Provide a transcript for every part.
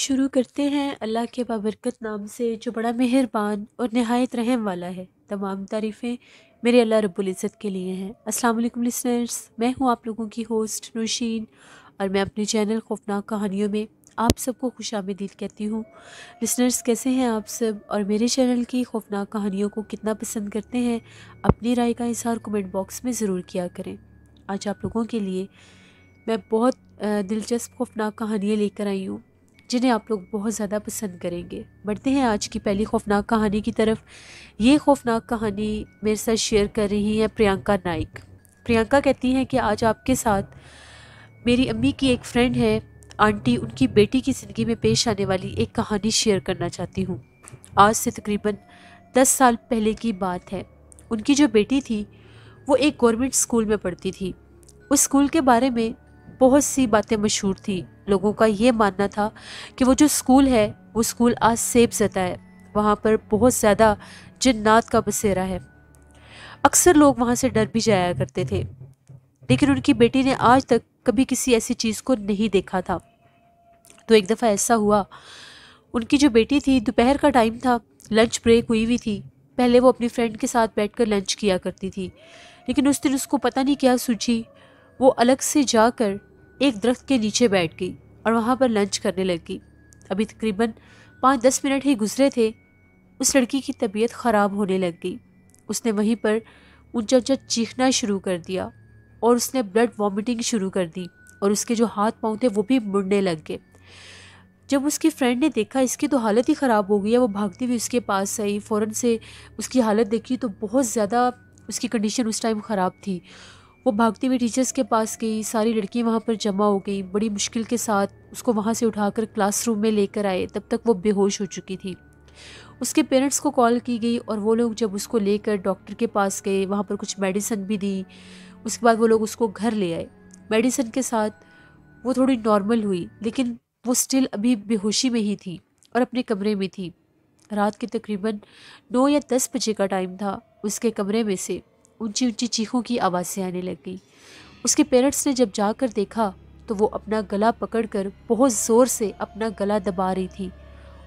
शुरू करते हैं अल्लाह के बाबरकत नाम से जो बड़ा मेहरबान और नहायत रहम वाला है तमाम तारीफ़ें मेरे अल्लाह रबुल्ज़त के लिए हैं अस्सलाम वालेकुम लिसनर्स मैं हूँ आप लोगों की होस्ट नौशीन और मैं अपने चैनल खौफनाक कहानियों में आप सबको खुश आमदीद कहती हूँ लिसनर्स कैसे हैं आप सब और मेरे चैनल की खौफनाक कहानियों को कितना पसंद करते हैं अपनी राय का इजहार कमेंट बॉक्स में ज़रूर किया करें आज आप लोगों के लिए मैं बहुत दिलचस्प खौफनाक कहानियाँ लेकर आई हूँ जिन्हें आप लोग बहुत ज़्यादा पसंद करेंगे बढ़ते हैं आज की पहली खौफनाक कहानी की तरफ ये खौफनाक कहानी मेरे साथ शेयर कर रही हैं प्रियंका नाइक प्रियंका कहती हैं कि आज आपके साथ मेरी अम्मी की एक फ्रेंड है आंटी उनकी बेटी की ज़िंदगी में पेश आने वाली एक कहानी शेयर करना चाहती हूँ आज से तकरीबन दस साल पहले की बात है उनकी जो बेटी थी वो एक गवर्नमेंट स्कूल में पढ़ती थी उस स्कूल के बारे में बहुत सी बातें मशहूर थी लोगों का ये मानना था कि वो जो स्कूल है वो स्कूल आज सेब जता है वहाँ पर बहुत ज़्यादा जन्नात का बसेरा है अक्सर लोग वहाँ से डर भी जाया करते थे लेकिन उनकी बेटी ने आज तक कभी किसी ऐसी चीज़ को नहीं देखा था तो एक दफ़ा ऐसा हुआ उनकी जो बेटी थी दोपहर का टाइम था लंच ब्रेक हुई हुई थी पहले वो अपनी फ्रेंड के साथ बैठकर लंच किया करती थी लेकिन उस दिन उसको पता नहीं क्या सूझी वो अलग से जाकर एक दरख्त के नीचे बैठ गई और वहाँ पर लंच करने लगी अभी तकरीबन पाँच दस मिनट ही गुजरे थे उस लड़की की तबीयत ख़राब होने लग गई उसने वहीं पर ऊंचा ऊंचा चीखना शुरू कर दिया और उसने ब्लड वॉमिटिंग शुरू कर दी और उसके जो हाथ पाँव थे वो भी मुड़ने लग गए जब उसकी फ्रेंड ने देखा इसकी तो हालत ही ख़राब हो गई है वो भागती हुई उसके पास आई फ़ौरन से उसकी हालत देखी तो बहुत ज़्यादा उसकी कंडीशन उस टाइम ख़राब थी वो भागती हुई टीचर्स के पास गई सारी लड़कियां वहाँ पर जमा हो गई बड़ी मुश्किल के साथ उसको वहाँ से उठाकर क्लासरूम में लेकर आए तब तक वो बेहोश हो चुकी थी उसके पेरेंट्स को कॉल की गई और वो लोग जब उसको लेकर डॉक्टर के पास गए वहाँ पर कुछ मेडिसिन भी दी उसके बाद वो लोग उसको घर ले आए मेडिसिन के साथ वो थोड़ी नॉर्मल हुई लेकिन वो स्टिल अभी बेहोशी में ही थी और अपने कमरे में थी रात के तकरीबन नौ या दस बजे का टाइम था उसके कमरे में से ऊंची ऊंची चीखों की आवाज़ से आने लग गई उसके पेरेंट्स ने जब जाकर देखा तो वो अपना गला पकड़कर बहुत ज़ोर से अपना गला दबा रही थी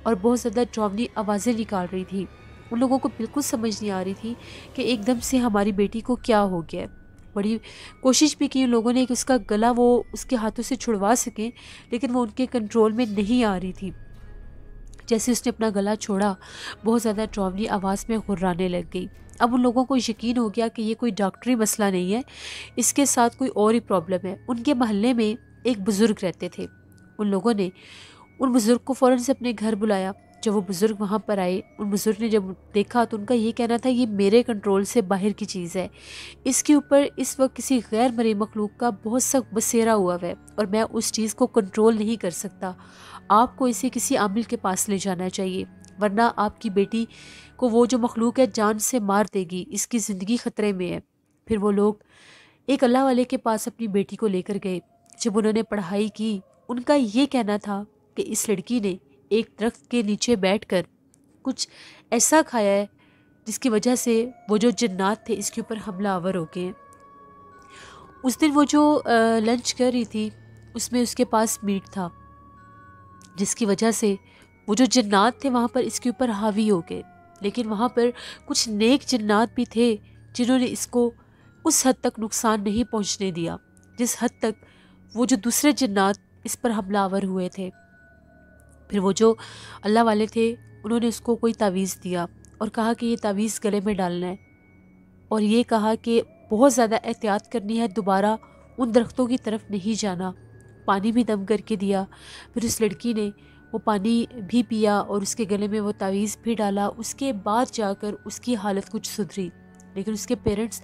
और बहुत ज़्यादा ड्रावनी आवाज़ें निकाल रही थी उन लोगों को बिल्कुल समझ नहीं आ रही थी कि एकदम से हमारी बेटी को क्या हो गया बड़ी कोशिश भी की उन लोगों ने कि उसका गला वो उसके हाथों से छुड़वा सकें लेकिन वो उनके कंट्रोल में नहीं आ रही थी जैसे उसने अपना गला छोड़ा बहुत ज़्यादा ट्रॉवली आवाज़ में घुर्राने लग गई अब उन लोगों को यकीन हो गया कि ये कोई डॉक्टरी मसला नहीं है इसके साथ कोई और ही प्रॉब्लम है उनके महल्ले में एक बुज़ुर्ग रहते थे उन लोगों ने उन बुज़ुर्ग को फ़ौरन से अपने घर बुलाया जब वो बुज़ुर्ग वहाँ पर आए उन बुज़ुर्ग ने जब देखा तो उनका ये कहना था ये मेरे कंट्रोल से बाहर की चीज़ है इसके ऊपर इस वक्त किसी गैर मरी मखलूक का बहुत सख्त बसेरा हुआ है और मैं उस चीज़ को कंट्रोल नहीं कर सकता आपको इसे किसी आमिल के पास ले जाना चाहिए वरना आपकी बेटी को वो जो मखलूक है जान से मार देगी इसकी ज़िंदगी ख़तरे में है फिर वो लोग एक अल्लाह वाले के पास अपनी बेटी को लेकर गए जब उन्होंने पढ़ाई की उनका ये कहना था कि इस लड़की ने एक दरख्त के नीचे कर कुछ ऐसा खाया है जिसकी वजह से वो जो जन्नात थे इसके ऊपर हमला आवर हो गए उस दिन वो जो लंच कर रही थी उसमें उसके पास मीट था जिसकी वजह से वो जो जन्नात थे वहाँ पर इसके ऊपर हावी हो गए लेकिन वहाँ पर कुछ नेक जन्नात भी थे जिन्होंने इसको उस हद तक नुकसान नहीं पहुँचने दिया जिस हद तक वो जो दूसरे जन्नात इस पर हमलावर हुए थे फिर वो जो अल्लाह वाले थे उन्होंने उसको कोई तावीज़ दिया और कहा कि ये तावीज़ गले में डालना है और ये कहा कि बहुत ज़्यादा एहतियात करनी है दोबारा उन दरख्तों की तरफ नहीं जाना पानी भी दम करके दिया फिर उस लड़की ने वो पानी भी पिया और उसके गले में वो तावीज़ भी डाला उसके बाद जाकर उसकी हालत कुछ सुधरी लेकिन उसके पेरेंट्स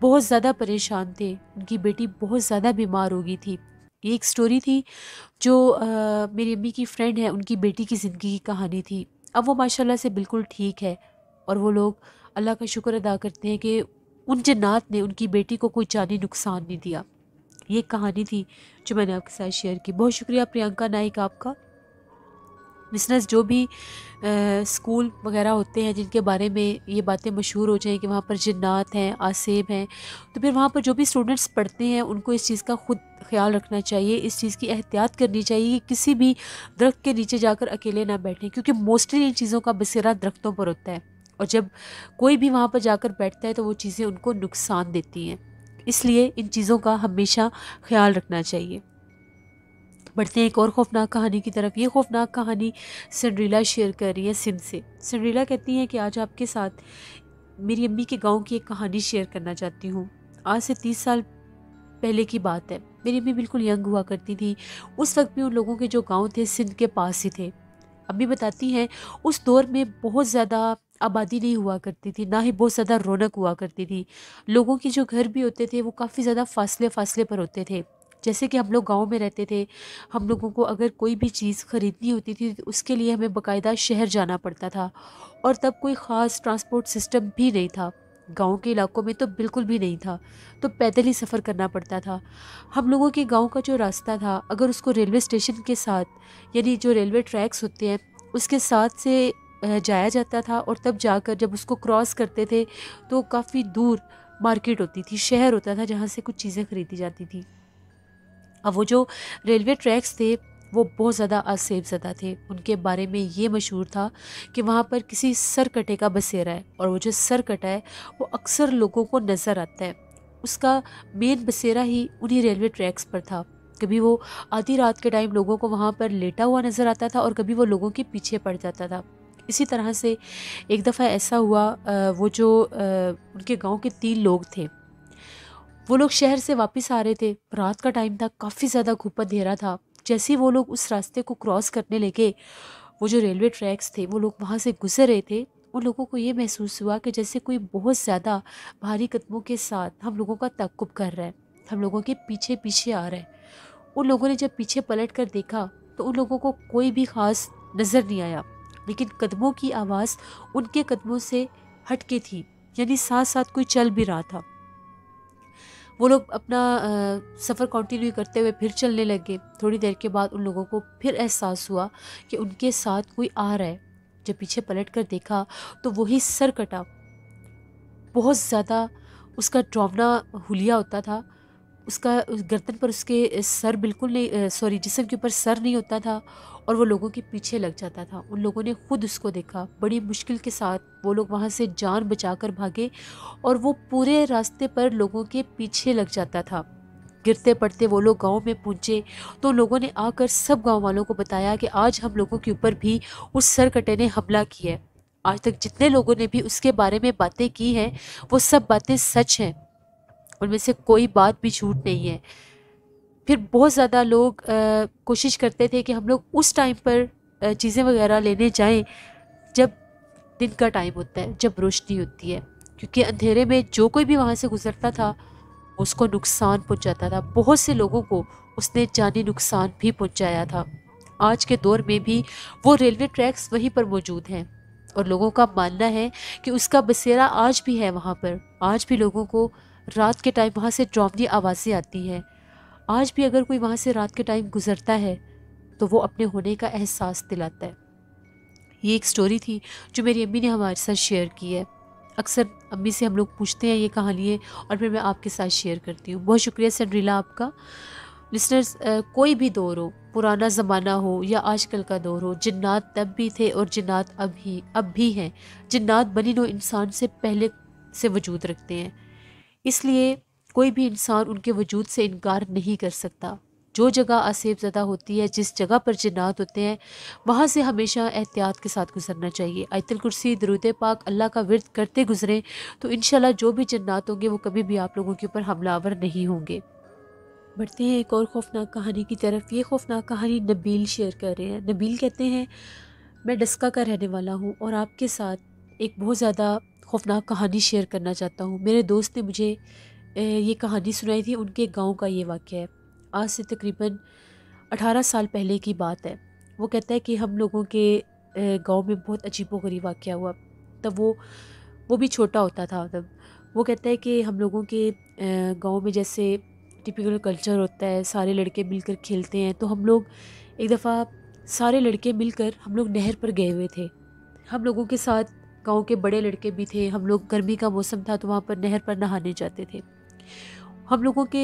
बहुत ज़्यादा परेशान थे उनकी बेटी बहुत ज़्यादा बीमार हो गई थी ये एक स्टोरी थी जो आ, मेरी अम्मी की फ्रेंड है उनकी बेटी की ज़िंदगी की कहानी थी अब वो माशाल्लाह से बिल्कुल ठीक है और वो लोग अल्लाह का शुक्र अदा करते हैं कि उन जन्नात ने उनकी बेटी को कोई जानी नुकसान नहीं दिया ये कहानी थी जो मैंने आपके साथ शेयर की बहुत शुक्रिया प्रियंका नाइक आपका बिजनेस जो भी आ, स्कूल वगैरह होते हैं जिनके बारे में ये बातें मशहूर हो जाएँ कि वहाँ पर जन्नात हैं आसेब हैं तो फिर वहाँ पर जो भी स्टूडेंट्स पढ़ते हैं उनको इस चीज़ का खुद ख्याल रखना चाहिए इस चीज़ की एहतियात करनी चाहिए कि किसी भी दरख्त के नीचे जाकर अकेले ना बैठें क्योंकि मोस्टली इन चीज़ों का बसेरा दरख्तों पर होता है और जब कोई भी वहाँ पर जाकर बैठता है तो वो चीज़ें उनको नुकसान देती हैं इसलिए इन चीज़ों का हमेशा ख्याल रखना चाहिए बढ़ते हैं एक और खौफनाक कहानी की तरफ ये खौफनाक कहानी सिंड्रीला शेयर कर रही है सिम से सिंड्रीला कहती हैं कि आज आपके साथ मेरी अम्मी के गांव की एक कहानी शेयर करना चाहती हूँ आज से तीस साल पहले की बात है मेरी अम्मी बिल्कुल यंग हुआ करती थी उस वक्त भी उन लोगों के जो गांव थे सिंध के पास ही थे अम्मी बताती हैं उस दौर में बहुत ज़्यादा आबादी नहीं हुआ करती थी ना ही बहुत ज़्यादा रौनक हुआ करती थी लोगों के जो घर भी होते थे वो काफ़ी ज़्यादा फासले फासले पर होते थे जैसे कि हम लोग गांव में रहते थे हम लोगों को अगर कोई भी चीज़ ख़रीदनी होती थी तो उसके लिए हमें बाकायदा शहर जाना पड़ता था और तब कोई ख़ास ट्रांसपोर्ट सिस्टम भी नहीं था गांव के इलाकों में तो बिल्कुल भी नहीं था तो पैदल ही सफ़र करना पड़ता था हम लोगों के गांव का जो रास्ता था अगर उसको रेलवे स्टेशन के साथ यानी जो रेलवे ट्रैक्स होते हैं उसके साथ से जाया जाता था और तब जाकर जब उसको क्रॉस करते थे तो काफ़ी दूर मार्केट होती थी शहर होता था जहाँ से कुछ चीज़ें खरीदी जाती थी अब वो जो रेलवे ट्रैक्स थे वो बहुत ज़्यादा आसेब ज़दा थे उनके बारे में ये मशहूर था कि वहाँ पर किसी सर कटे का बसेरा है और वो जो सर कटा है वो अक्सर लोगों को नज़र आता है उसका मेन बसेरा ही उन्हीं रेलवे ट्रैक्स पर था कभी वो आधी रात के टाइम लोगों को वहाँ पर लेटा हुआ नज़र आता था और कभी वो लोगों के पीछे पड़ जाता था इसी तरह से एक दफ़ा ऐसा हुआ वो जो उनके गांव के तीन लोग थे वो लोग शहर से वापस आ रहे थे रात का टाइम था काफ़ी ज़्यादा घुप अंधेरा था जैसे वो लोग उस रास्ते को क्रॉस करने लगे वो जो रेलवे ट्रैक्स थे वो लोग वहाँ से गुजर रहे थे उन लोगों को ये महसूस हुआ कि जैसे कोई बहुत ज़्यादा भारी कदमों के साथ हम लोगों का तकुब कर रहा है हम लोगों के पीछे पीछे आ रहा है उन लोगों ने जब पीछे पलट कर देखा तो उन लोगों को कोई भी ख़ास नज़र नहीं आया लेकिन कदमों की आवाज़ उनके कदमों से हटके थी यानी साथ साथ कोई चल भी रहा था वो लोग अपना सफ़र कंटिन्यू करते हुए फिर चलने लगे थोड़ी देर के बाद उन लोगों को फिर एहसास हुआ कि उनके साथ कोई आ रहा है जब पीछे पलट कर देखा तो वही सर कटा बहुत ज़्यादा उसका ड्रावना हुलिया होता था उसका उस गर्दन पर उसके सर बिल्कुल नहीं सॉरी जिसम के ऊपर सर नहीं होता था और वो लोगों के पीछे लग जाता था उन लोगों ने ख़ुद उसको देखा बड़ी मुश्किल के साथ वो लोग वहाँ से जान बचाकर भागे और वो पूरे रास्ते पर लोगों के पीछे लग जाता था गिरते पड़ते वो लोग गांव में पहुंचे तो लोगों ने आकर सब गांव वालों को बताया कि आज हम लोगों के ऊपर भी उस सरकटे ने हमला किया है आज तक जितने लोगों ने भी उसके बारे में बातें की हैं वो सब बातें सच हैं उनमें से कोई बात भी झूठ नहीं है फिर बहुत ज़्यादा लोग कोशिश करते थे कि हम लोग उस टाइम पर चीज़ें वगैरह लेने जाएं जब दिन का टाइम होता है जब रोशनी होती है क्योंकि अंधेरे में जो कोई भी वहाँ से गुज़रता था उसको नुकसान पहुँचाता था बहुत से लोगों को उसने जानी नुकसान भी पहुँचाया था आज के दौर में भी वो रेलवे ट्रैक्स वहीं पर मौजूद हैं और लोगों का मानना है कि उसका बसेरा आज भी है वहाँ पर आज भी लोगों को रात के टाइम वहाँ से ड्रावनी आवाज़ें आती हैं आज भी अगर कोई वहाँ से रात के टाइम गुजरता है तो वो अपने होने का एहसास दिलाता है ये एक स्टोरी थी जो मेरी अम्मी ने हमारे साथ शेयर की है अक्सर अम्मी से हम लोग पूछते हैं ये कहानियाँ है, और फिर मैं आपके साथ शेयर करती हूँ बहुत शुक्रिया सनरीला आपका लिसनर्स कोई भी दौर हो पुराना ज़माना हो या आजकल का दौर हो जिन्नात तब भी थे और जिन्नात अब ही अब भी हैं जिन्नात बनी नो तो इंसान से पहले से वजूद रखते हैं इसलिए कोई भी इंसान उनके वजूद से इनकार नहीं कर सकता जो जगह आसेब होती है जिस जगह पर जिन्नात होते हैं वहाँ से हमेशा एहतियात के साथ गुजरना चाहिए आयतल कुर्सी दरुद पाक अल्लाह का विरत करते गुजरें तो इन जो भी जन्नात होंगे वो कभी भी आप लोगों के ऊपर हमलावर नहीं होंगे बढ़ते हैं एक और खौफनाक कहानी की तरफ ये खौफनाक कहानी नबील शेयर कर रहे हैं नबील कहते हैं मैं डस्का का रहने वाला हूँ और आपके साथ एक बहुत ज़्यादा खौफनाक कहानी शेयर करना चाहता हूँ मेरे दोस्त ने मुझे ये कहानी सुनाई थी उनके गांव का ये वाक़ है आज से तकरीबन अठारह साल पहले की बात है वो कहता है कि हम लोगों के गांव में बहुत अजीब गरीब वाक्य हुआ तब वो वो भी छोटा होता था तब वो कहता है कि हम लोगों के गांव में जैसे टिपिकल कल्चर होता है सारे लड़के मिलकर खेलते हैं तो हम लोग एक दफ़ा सारे लड़के मिलकर हम लोग नहर पर गए हुए थे हम लोगों के साथ गांव के बड़े लड़के भी थे हम लोग गर्मी का मौसम था तो वहाँ पर नहर पर नहाने जाते थे हम लोगों के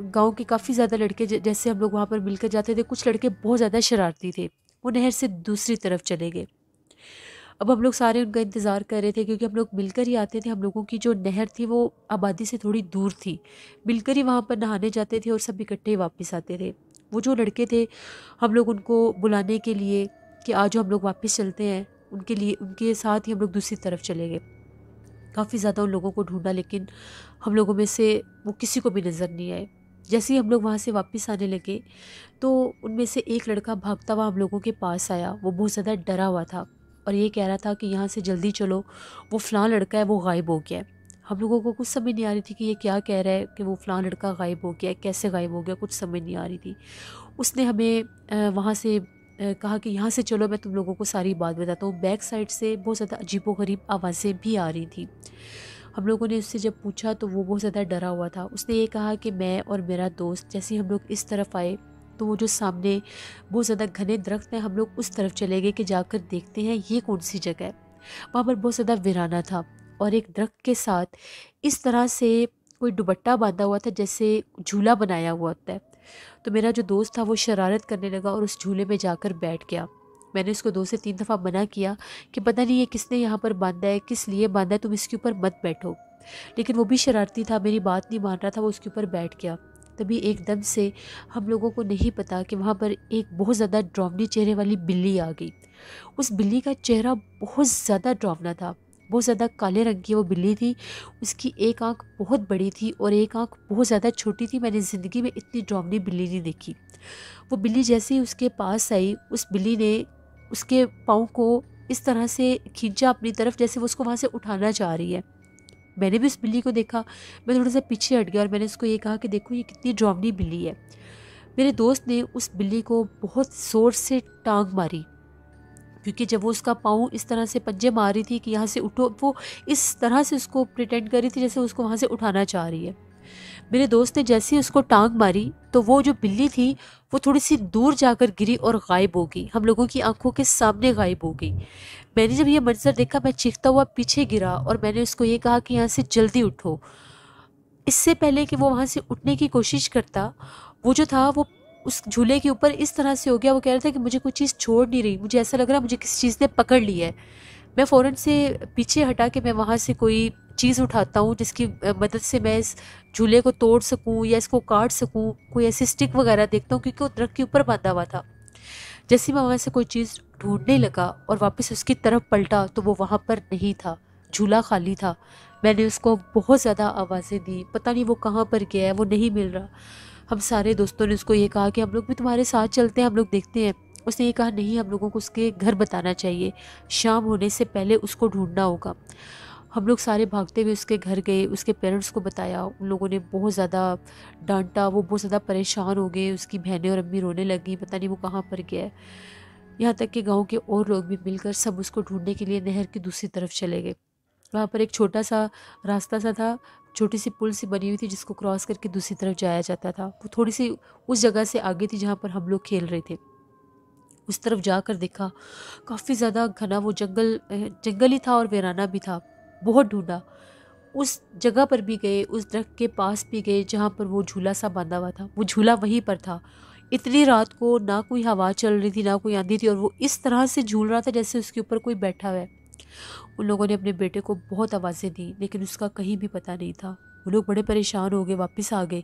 गांव के काफ़ी ज़्यादा लड़के जैसे हम लोग वहाँ पर मिलकर जाते थे कुछ लड़के बहुत ज़्यादा शरारती थे वो नहर से दूसरी तरफ चले गए अब हम लोग सारे उनका इंतज़ार कर रहे थे क्योंकि हम लोग मिलकर ही आते थे हम लोगों की जो नहर थी वो आबादी से थोड़ी दूर थी मिलकर ही वहाँ पर नहाने जाते थे और सब इकट्ठे ही वापस आते थे वो जो लड़के थे हम लोग उनको बुलाने के लिए कि आज हम लोग वापस चलते हैं उनके लिए उनके साथ ही हम लोग दूसरी तरफ चले गए काफ़ी ज़्यादा उन लोगों को ढूंढा लेकिन हम लोगों में से वो किसी को भी नज़र नहीं आए जैसे ही हम लोग वहाँ से वापस आने लगे तो उनमें से एक लड़का भागता हुआ हम लोगों के पास आया वो बहुत ज़्यादा डरा हुआ था और ये कह रहा था कि यहाँ से जल्दी चलो वो फ़लाँ लड़का है वो गायब हो गया है हम लोगों को कुछ समझ नहीं आ रही थी कि ये क्या कह रहा है कि वो फ़लाँ लड़का गायब हो गया है कैसे गायब हो गया कुछ समझ नहीं आ रही थी उसने हमें वहाँ से कहा कि यहाँ से चलो मैं तुम लोगों को सारी बात बताता हूँ बैक साइड से बहुत ज़्यादा अजीबो गरीब आवाज़ें भी आ रही थी हम लोगों ने उससे जब पूछा तो वो बहुत ज़्यादा डरा हुआ था उसने ये कहा कि मैं और मेरा दोस्त जैसे हम लोग इस तरफ आए तो वो जो सामने बहुत ज़्यादा घने दरख्त हैं हम लोग उस तरफ चले गए कि जाकर देखते हैं ये कौन सी जगह है वहाँ पर बहुत ज़्यादा वीराना था और एक दरख्त के साथ इस तरह से कोई दुबट्टा बांधा हुआ था जैसे झूला बनाया हुआ होता है तो मेरा जो दोस्त था वो शरारत करने लगा और उस झूले में जाकर बैठ गया मैंने उसको दो से तीन दफ़ा मना किया कि पता नहीं ये किसने यहाँ पर बांधा है किस लिए बांधा है तुम इसके ऊपर मत बैठो लेकिन वो भी शरारती था मेरी बात नहीं मान रहा था वो उसके ऊपर बैठ गया तभी एकदम से हम लोगों को नहीं पता कि वहाँ पर एक बहुत ज़्यादा ड्रावनी चेहरे वाली बिल्ली आ गई उस बिल्ली का चेहरा बहुत ज़्यादा ड्रावना था बहुत ज़्यादा काले रंग की वो बिल्ली थी उसकी एक आंख बहुत बड़ी थी और एक आंख बहुत ज़्यादा छोटी थी मैंने ज़िंदगी में इतनी डॉमनी बिल्ली नहीं देखी वो बिल्ली जैसे ही उसके पास आई उस बिल्ली ने उसके पाँव को इस तरह से खींचा अपनी तरफ जैसे वो उसको वहाँ से उठाना चाह रही है मैंने भी उस बिल्ली को देखा मैं थोड़ा सा पीछे हट गया और मैंने उसको ये कहा कि देखो ये कितनी ड्रामनी बिल्ली है मेरे दोस्त ने उस बिल्ली को बहुत ज़ोर से टांग मारी क्योंकि जब वो उसका पाँव इस तरह से पंजे मार रही थी कि यहाँ से उठो वो इस तरह से उसको प्रिटेंड कर रही थी जैसे उसको वहाँ से उठाना चाह रही है मेरे दोस्त ने जैसे ही उसको टांग मारी तो वो जो बिल्ली थी वो थोड़ी सी दूर जाकर गिरी और गायब हो गई हम लोगों की आंखों के सामने गायब हो गई मैंने जब ये मंजर देखा मैं चीखता हुआ पीछे गिरा और मैंने उसको ये कहा कि यहाँ से जल्दी उठो इससे पहले कि वो वहाँ से उठने की कोशिश करता वो जो था वो उस झूले के ऊपर इस तरह से हो गया वो कह रहा था कि मुझे कोई चीज़ छोड़ नहीं रही मुझे ऐसा लग रहा है मुझे किसी चीज़ ने पकड़ लिया है मैं फ़ौरन से पीछे हटा के मैं वहाँ से कोई चीज़ उठाता हूँ जिसकी मदद से मैं इस झूले को तोड़ सकूँ या इसको काट सकूँ कोई ऐसी स्टिक वगैरह देखता हूँ क्योंकि वो दरख्त के ऊपर बांधा हुआ था जैसे मैं वहाँ से कोई चीज़ ढूंढने लगा और वापस उसकी तरफ पलटा तो वो वहाँ पर नहीं था झूला खाली था मैंने उसको बहुत ज़्यादा आवाज़ें दी पता नहीं वो कहाँ पर गया है वो नहीं मिल रहा हम सारे दोस्तों ने उसको ये कहा कि हम लोग भी तुम्हारे साथ चलते हैं हम लोग देखते हैं उसने ये कहा नहीं हम लोगों को उसके घर बताना चाहिए शाम होने से पहले उसको ढूंढना होगा हम लोग सारे भागते हुए उसके घर गए उसके पेरेंट्स को बताया उन लोगों ने बहुत ज़्यादा डांटा वो बहुत ज़्यादा परेशान हो गए उसकी बहनें और अम्मी रोने लगी पता नहीं वो कहाँ पर गया है यहाँ तक कि गांव के और लोग भी मिलकर सब उसको ढूंढने के लिए नहर की दूसरी तरफ चले गए वहाँ पर एक छोटा सा रास्ता सा था छोटी सी पुल सी बनी हुई थी जिसको क्रॉस करके दूसरी तरफ जाया जाता था वो थोड़ी सी उस जगह से आगे थी जहाँ पर हम लोग खेल रहे थे उस तरफ जाकर देखा काफ़ी ज़्यादा घना वो जंगल जंगल ही था और वेराना भी था बहुत ढूंढा उस जगह पर भी गए उस दरख्त के पास भी गए जहाँ पर वो झूला सा बांधा हुआ था वो झूला वहीं पर था इतनी रात को ना कोई हवा चल रही थी ना कोई आंधी थी और वो इस तरह से झूल रहा था जैसे उसके ऊपर कोई बैठा हुआ है उन लोगों ने अपने बेटे को बहुत आवाज़ें दी लेकिन उसका कहीं भी पता नहीं था वो लोग बड़े परेशान हो गए वापस आ गए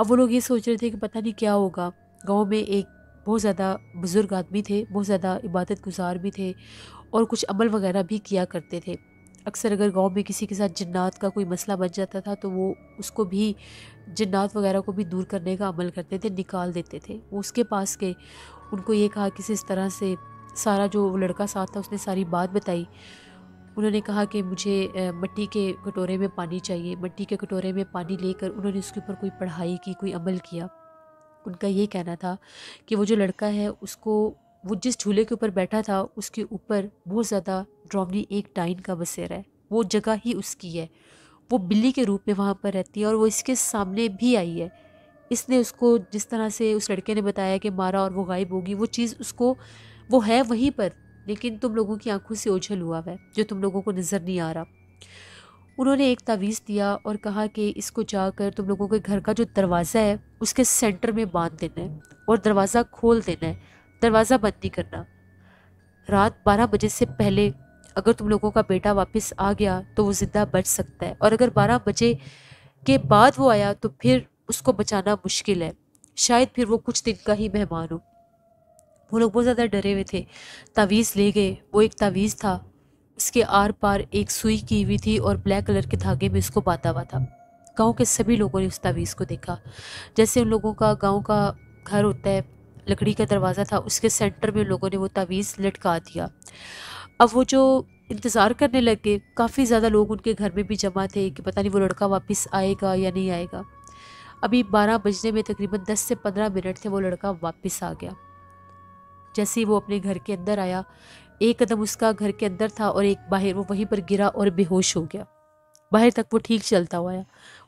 अब वो लोग ये सोच रहे थे कि पता नहीं क्या होगा गांव में एक बहुत ज़्यादा बुज़ुर्ग आदमी थे बहुत ज़्यादा इबादत गुजार भी थे और कुछ अमल वगैरह भी किया करते थे अक्सर अगर गांव में किसी के साथ जन्नात का कोई मसला बन जाता था तो वो उसको भी जन्नात वगैरह को भी दूर करने का अमल करते थे निकाल देते थे वो उसके पास के उनको ये कहा कि इस तरह से सारा जो लड़का साथ था उसने सारी बात बताई उन्होंने कहा कि मुझे मट्टी के कटोरे में पानी चाहिए मट्टी के कटोरे में पानी लेकर उन्होंने उसके ऊपर कोई पढ़ाई की कोई अमल किया उनका ये कहना था कि वो जो लड़का है उसको वो जिस झूले के ऊपर बैठा था उसके ऊपर बहुत ज़्यादा ड्रामनी एक टाइन का बसेरा है वो जगह ही उसकी है वो बिल्ली के रूप में वहाँ पर रहती है और वो इसके सामने भी आई है इसने उसको जिस तरह से उस लड़के ने बताया कि मारा और वो गायब होगी वो चीज़ उसको वो है वहीं पर लेकिन तुम लोगों की आंखों से ओझल हुआ है जो तुम लोगों को नज़र नहीं आ रहा उन्होंने एक तावीज़ दिया और कहा कि इसको जाकर तुम लोगों के घर का जो दरवाज़ा है उसके सेंटर में बांध देना है और दरवाज़ा खोल देना है दरवाज़ा बंद नहीं करना रात बारह बजे से पहले अगर तुम लोगों का बेटा वापस आ गया तो वो ज़िंदा बच सकता है और अगर बारह बजे के बाद वो आया तो फिर उसको बचाना मुश्किल है शायद फिर वो कुछ दिन का ही मेहमान हो वो लोग बहुत ज़्यादा डरे हुए थे तावीज़ ले गए वो एक तावीज़ था इसके आर पार एक सुई की हुई थी और ब्लैक कलर के धागे में इसको बांधा हुआ था गांव के सभी लोगों ने उस तावीज़ को देखा जैसे उन लोगों का गांव का घर होता है लकड़ी का दरवाज़ा था उसके सेंटर में लोगों ने वो तावीज़ लटका दिया अब वो जो इंतज़ार करने लग गए काफ़ी ज़्यादा लोग उनके घर में भी जमा थे कि पता नहीं वो लड़का वापस आएगा या नहीं आएगा अभी बारह बजने में तकरीबन दस से पंद्रह मिनट थे वो लड़का वापस आ गया जैसे ही वो अपने घर के अंदर आया एक कदम उसका घर के अंदर था और एक बाहर वो वहीं पर गिरा और बेहोश हो गया बाहर तक वो ठीक चलता हुआ आया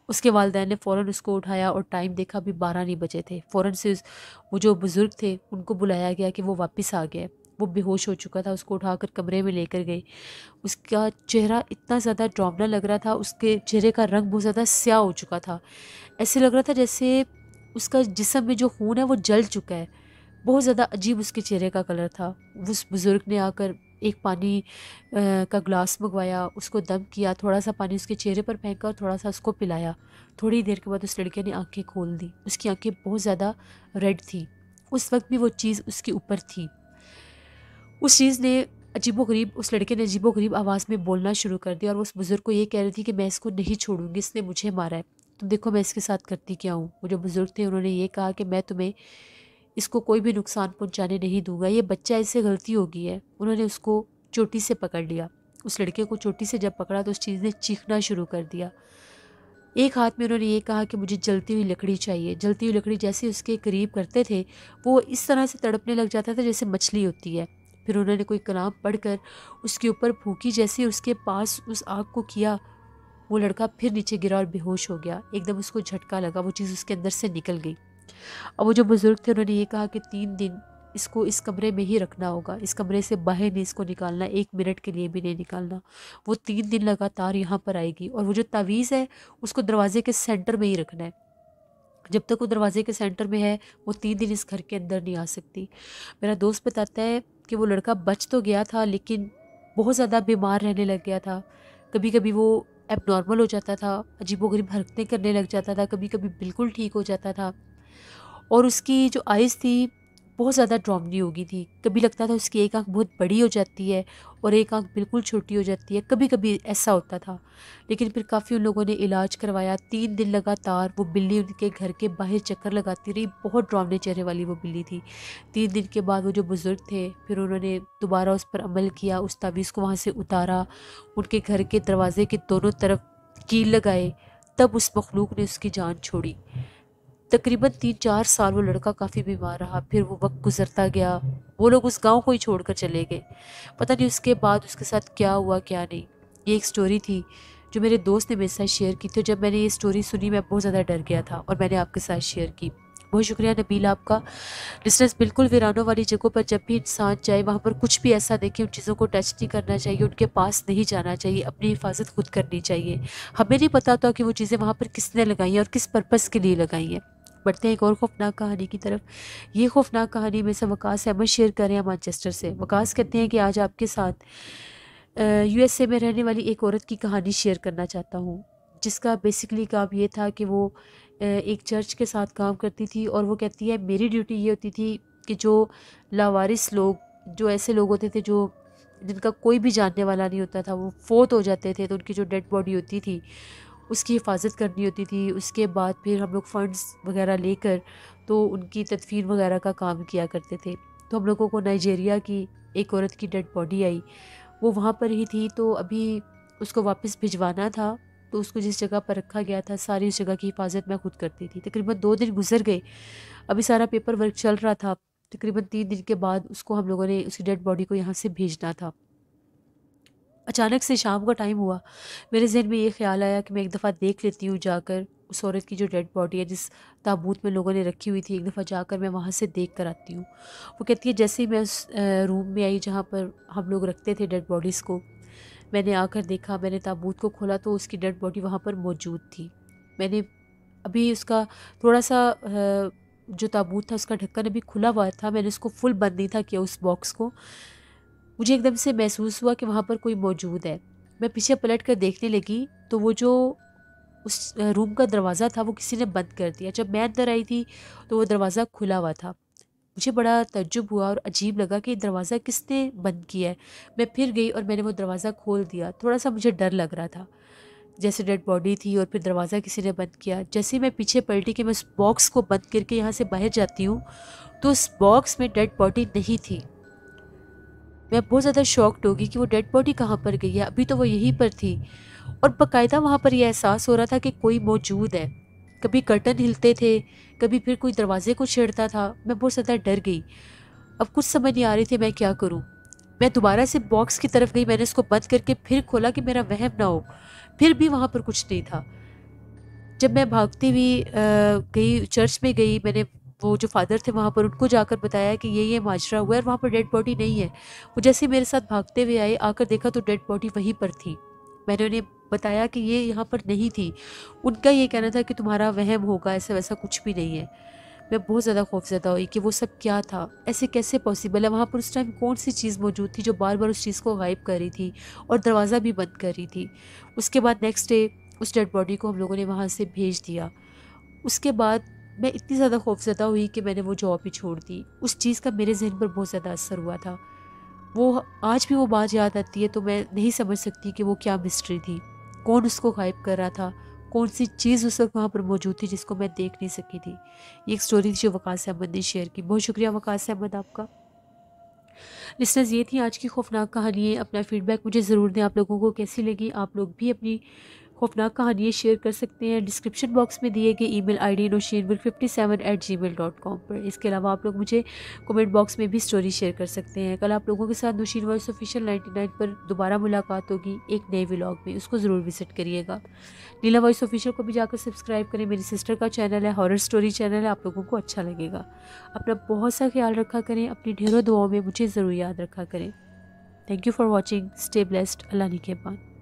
उसके वालदेन ने फ़ौर उसको उठाया और टाइम देखा अभी बारह नहीं बचे थे फ़ौर से वो जो बुज़ुर्ग थे उनको बुलाया गया कि वो वापस आ गया वो बेहोश हो चुका था उसको उठाकर कमरे में लेकर गए उसका चेहरा इतना ज़्यादा ड्रामना लग रहा था उसके चेहरे का रंग बहुत ज़्यादा स्याह हो चुका था ऐसे लग रहा था जैसे उसका जिसम में जो खून है वो जल चुका है बहुत ज़्यादा अजीब उसके चेहरे का कलर था उस बुज़ुर्ग ने आकर एक पानी का ग्लास मंगवाया उसको दम किया थोड़ा सा पानी उसके चेहरे पर फेंका और थोड़ा सा उसको पिलाया थोड़ी देर के बाद उस लड़के ने आंखें खोल दी उसकी आंखें बहुत ज़्यादा रेड थी उस वक्त भी वो चीज़ उसके ऊपर थी उस चीज़ ने गरीब उस लड़के ने गरीब आवाज़ में बोलना शुरू कर दिया और उस बुज़ुर्ग को ये कह रही थी कि मैं इसको नहीं छोड़ूंगी इसने मुझे मारा है तुम देखो मैं इसके साथ करती क्या हूँ वो जो बुज़ुर्ग थे उन्होंने ये कहा कि मैं तुम्हें इसको कोई भी नुकसान पहुंचाने नहीं दूंगा ये बच्चा इससे गलती होगी है उन्होंने उसको चोटी से पकड़ लिया उस लड़के को चोटी से जब पकड़ा तो उस चीज़ ने चीखना शुरू कर दिया एक हाथ में उन्होंने ये कहा कि मुझे जलती हुई लकड़ी चाहिए जलती हुई लकड़ी जैसे उसके करीब करते थे वो इस तरह से तड़पने लग जाता था जैसे मछली होती है फिर उन्होंने कोई कलाम पढ़कर उसके ऊपर फूकी जैसे उसके पास उस आग को किया वो लड़का फिर नीचे गिरा और बेहोश हो गया एकदम उसको झटका लगा वो चीज़ उसके अंदर से निकल गई और वो जो बुज़ुर्ग थे उन्होंने ये कहा कि तीन दिन इसको इस कमरे में ही रखना होगा इस कमरे से बाहर नहीं इसको निकालना एक मिनट के लिए भी नहीं निकालना वो तीन दिन लगातार यहाँ पर आएगी और वो जो तावीज़ है उसको दरवाजे के सेंटर में ही रखना है जब तक वो दरवाजे के सेंटर में है वो तीन दिन इस घर के अंदर नहीं आ सकती मेरा दोस्त बताता है कि वो लड़का बच तो गया था लेकिन बहुत ज़्यादा बीमार रहने लग गया था कभी कभी वो एबनॉर्मल हो जाता था वरीब हरकतें करने लग जाता था कभी कभी बिल्कुल ठीक हो जाता था और उसकी जो आइज़ थी बहुत ज़्यादा ड्रामनी हो गई थी कभी लगता था उसकी एक आंख बहुत बड़ी हो जाती है और एक आंख बिल्कुल छोटी हो जाती है कभी कभी ऐसा होता था लेकिन फिर काफ़ी उन लोगों ने इलाज करवाया तीन दिन लगातार वो बिल्ली उनके घर के बाहर चक्कर लगाती रही बहुत ड्रामने चेहरे वाली वो बिल्ली थी तीन दिन के बाद वो जो बुज़ुर्ग थे फिर उन्होंने दोबारा उस पर अमल किया उस तावीज़ को वहाँ से उतारा उनके घर के दरवाजे के दोनों तरफ कील लगाए तब उस मखलूक ने उसकी जान छोड़ी तकरीबन तीन चार साल वो लड़का काफ़ी बीमार रहा फिर वो वक्त गुजरता गया वो लोग उस गांव को ही छोड़कर चले गए पता नहीं उसके बाद उसके साथ क्या हुआ क्या नहीं ये एक स्टोरी थी जो मेरे दोस्त ने मेरे साथ शेयर की थी जब मैंने ये स्टोरी सुनी मैं बहुत ज़्यादा डर गया था और मैंने आपके साथ शेयर की बहुत शुक्रिया नबील आपका डिस्टेंस बिल्कुल वीरानों वाली जगहों पर जब भी इंसान जाए वहाँ पर कुछ भी ऐसा देखे उन चीज़ों को टच नहीं करना चाहिए उनके पास नहीं जाना चाहिए अपनी हिफाजत खुद करनी चाहिए हमें नहीं पता था कि वो चीज़ें वहाँ पर किसने लगाई हैं और किस पर्पज़ के लिए लगाई हैं बढ़ते हैं एक और खौफनाक कहानी की तरफ ये खौफनाक कहानी में से वकास अहमद शेयर कर रहे हैं मानचेस्टर से वकास कहते हैं कि आज आपके साथ यूएसए में रहने वाली एक औरत की कहानी शेयर करना चाहता हूँ जिसका बेसिकली काम ये था कि वो एक चर्च के साथ काम करती थी और वो कहती है मेरी ड्यूटी ये होती थी कि जो लावारिस लोग जो ऐसे लोग होते थे जो जिनका कोई भी जानने वाला नहीं होता था वो फोत हो जाते थे तो उनकी जो डेड बॉडी होती थी उसकी हिफाजत करनी होती थी उसके बाद फिर हम लोग फ़ंड्स वगैरह लेकर तो उनकी तदफीन वगैरह का काम किया करते थे तो हम लोगों को नाइजेरिया की एक औरत की डेड बॉडी आई वो वहाँ पर ही थी तो अभी उसको वापस भिजवाना था तो उसको जिस जगह पर रखा गया था सारी उस जगह की हिफाजत मैं खुद करती थी तकरीबन दो दिन गुजर गए अभी सारा पेपर वर्क चल रहा था तकरीबन तीन दिन के बाद उसको हम लोगों ने उसकी डेड बॉडी को यहाँ से भेजना था अचानक से शाम का टाइम हुआ मेरे जहन में ये ख्याल आया कि मैं एक दफ़ा देख लेती हूँ जाकर उस औरत की जो डेड बॉडी है जिस ताबूत में लोगों ने रखी हुई थी एक दफ़ा जाकर मैं वहाँ से देख कर आती हूँ वो कहती है जैसे ही मैं उस रूम में आई जहाँ पर हम लोग रखते थे डेड बॉडीज़ को मैंने आकर देखा मैंने ताबूत को खोला तो उसकी डेड बॉडी वहाँ पर मौजूद थी मैंने अभी उसका थोड़ा सा जो ताबूत था उसका ढक्कन अभी खुला हुआ था मैंने उसको फुल बंद नहीं था किया उस बॉक्स को मुझे एकदम से महसूस हुआ कि वहाँ पर कोई मौजूद है मैं पीछे पलट कर देखने लगी तो वो जो उस रूम का दरवाज़ा था वो किसी ने बंद कर दिया जब मैं अंदर आई थी तो वो दरवाज़ा खुला हुआ था मुझे बड़ा तजुब हुआ और अजीब लगा कि दरवाज़ा किसने बंद किया है मैं फिर गई और मैंने वो दरवाज़ा खोल दिया थोड़ा सा मुझे डर लग रहा था जैसे डेड बॉडी थी और फिर दरवाज़ा किसी ने बंद किया जैसे मैं पीछे पलटी कि मैं उस बॉक्स को बंद करके यहाँ से बाहर जाती हूँ तो उस बॉक्स में डेड बॉडी नहीं थी मैं बहुत ज़्यादा शॉक्ड होगी कि वो डेड बॉडी कहाँ पर गई है अभी तो वो यहीं पर थी और बाकायदा वहाँ पर यह एहसास हो रहा था कि कोई मौजूद है कभी कर्टन हिलते थे कभी फिर कोई दरवाजे को छेड़ता था मैं बहुत ज़्यादा डर गई अब कुछ समझ नहीं आ रही थी मैं क्या करूँ मैं दोबारा से बॉक्स की तरफ गई मैंने उसको बंद करके फिर खोला कि मेरा वहम ना हो फिर भी वहाँ पर कुछ नहीं था जब मैं भागती हुई गई चर्च में गई मैंने वो जो फादर थे वहाँ पर उनको जाकर बताया कि ये ये माजरा हुआ है और वहाँ पर डेड बॉडी नहीं है वो जैसे मेरे साथ भागते हुए आए आकर देखा तो डेड बॉडी वहीं पर थी मैंने उन्हें बताया कि ये यहाँ पर नहीं थी उनका ये कहना था कि तुम्हारा वहम होगा ऐसा वैसा कुछ भी नहीं है मैं बहुत ज़्यादा खौफजदा हुई कि वो सब क्या था ऐसे कैसे पॉसिबल है वहाँ पर उस टाइम कौन सी चीज़ मौजूद थी जो बार बार उस चीज़ को गायब कर रही थी और दरवाज़ा भी बंद कर रही थी उसके बाद नेक्स्ट डे उस डेड बॉडी को हम लोगों ने वहाँ से भेज दिया उसके बाद मैं इतनी ज़्यादा खौफजदा हुई कि मैंने वो जॉब ही छोड़ दी उस चीज़ का मेरे जहन पर बहुत ज़्यादा असर हुआ था वो आज भी वो बात याद आती है तो मैं नहीं समझ सकती कि वो क्या मिस्ट्री थी कौन उसको गायब कर रहा था कौन सी चीज़ उस वक्त वहाँ पर मौजूद थी जिसको मैं देख नहीं सकी थी ये एक स्टोरी थी जो वकास अहमद ने शेयर की बहुत शुक्रिया वकास अहमद आपका लिस्टर्स ये थी आज की खौफनाक कहानी है अपना फीडबैक मुझे ज़रूर दें आप लोगों को कैसी लगी आप लोग भी अपनी खौफनाक कहानियाँ शेयर कर सकते हैं डिस्क्रिप्शन बॉक्स में दिए गए email I D Naushinvar fifty seven at Gmail dot com पर इसके अलावा आप लोग मुझे कमेंट बॉक्स में भी स्टोरी शेयर कर सकते हैं कल आप लोगों के साथ नौशीन वर्स ऑफिशियल नाइन्टी नाइन पर दोबारा मुलाकात होगी एक नए व्लॉग में उसको ज़रूर विजिट करिएगा नीला वॉइस ऑफिशियल को भी जाकर सब्सक्राइब करें मेरी सिस्टर का चैनल है हॉरर स्टोरी चैनल है आप लोगों को अच्छा लगेगा अपना बहुत सा ख्याल रखा करें अपनी ढेरों दुआओं में मुझे ज़रूर याद रखा करें thank you for watching stay blessed Allah निकेबान